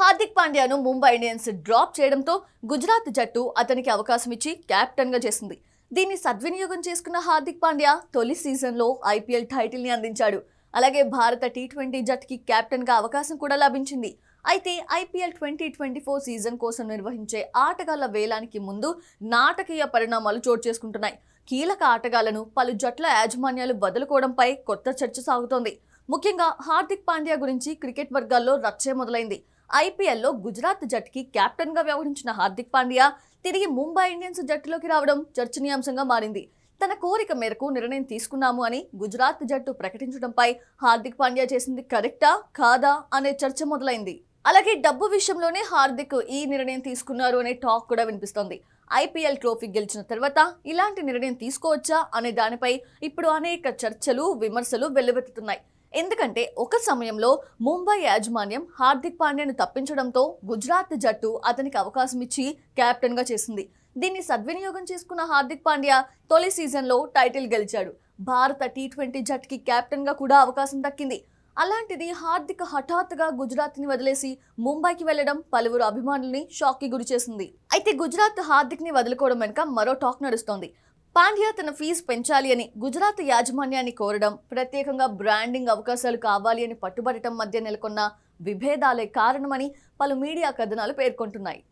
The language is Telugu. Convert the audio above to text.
హార్దిక్ పాండ్యాను ముంబై ఇండియన్స్ డ్రాప్ చేయడంతో గుజరాత్ జట్టు అతనికి అవకాశం ఇచ్చి క్యాప్టెన్గా చేసింది దీన్ని సద్వినియోగం చేసుకున్న హార్దిక్ పాండ్యా తొలి సీజన్లో ఐపీఎల్ టైటిల్ని అందించాడు అలాగే భారత టీ ట్వంటీ జట్టుకి కెప్టెన్గా అవకాశం కూడా లభించింది అయితే IPL twenty twenty four season కోసం నిర్వహించే ఆటగాళ్ల వేలానికి ముందు నాటకీయ పరిణామాలు చోటు చేసుకుంటున్నాయి కీలక ఆటగాళ్లను పలు జట్ల యాజమాన్యాలు వదులుకోవడంపై కొత్త చర్చ సాగుతోంది ముఖ్యంగా హార్దిక్ పాండ్యా గురించి క్రికెట్ వర్గాల్లో రచ్చే మొదలైంది ఐపీఎల్లో గుజరాత్ జట్టుకి కెప్టెన్గా వ్యవహరించిన హార్దిక్ పాండ్యా తిరిగి ముంబై ఇండియన్స్ జట్టులోకి రావడం చర్చనీయాంశంగా మారింది తన కోరిక మేరకు నిర్ణయం తీసుకున్నాము అని గుజరాత్ జట్టు ప్రకటించడంపై హార్దిక్ పాండ్యా చేసింది కరెక్టా కాదా అనే చర్చ మొదలైంది అలాగే డబ్బు విషయంలోనే హార్దిక్ ఈ నిర్ణయం తీసుకున్నారు అనే టాక్ కూడా వినిపిస్తోంది ఐపీఎల్ ట్రోఫీ గెలిచిన తర్వాత ఇలాంటి నిర్ణయం తీసుకోవచ్చా అనే దానిపై ఇప్పుడు అనేక చర్చలు విమర్శలు వెల్లువెత్తుతున్నాయి ఎందుకంటే ఒక సమయంలో ముంబై యాజమాన్యం హార్దిక్ పాండ్యాను తప్పించడంతో గుజరాత్ జట్టు అతనికి అవకాశం ఇచ్చి కెప్టెన్గా చేసింది దీన్ని సద్వినియోగం చేసుకున్న హార్దిక్ పాండ్యా తొలి సీజన్లో టైటిల్ గెలిచాడు భారత టీ ట్వంటీ జట్టుకి కెప్టెన్గా కూడా అవకాశం దక్కింది అలాంటిది హార్దిక్ హఠాత్తుగా గుజరాత్ని వదిలేసి ముంబైకి వెళ్లడం పలువురు అభిమానుల్ని షాక్కి గురిచేసింది అయితే గుజరాత్ హార్దిక్ని వదులుకోవడం వెనుక మరో టాక్ నడుస్తోంది పాండ్యా తన ఫీజు పెంచాలి అని గుజరాత్ యాజమాన్యాన్ని కోరడం ప్రత్యేకంగా బ్రాండింగ్ అవకాశాలు కావాలి అని పట్టుబడటం మధ్య నెలకొన్న విభేదాలే కారణమని పలు మీడియా కథనాలు పేర్కొంటున్నాయి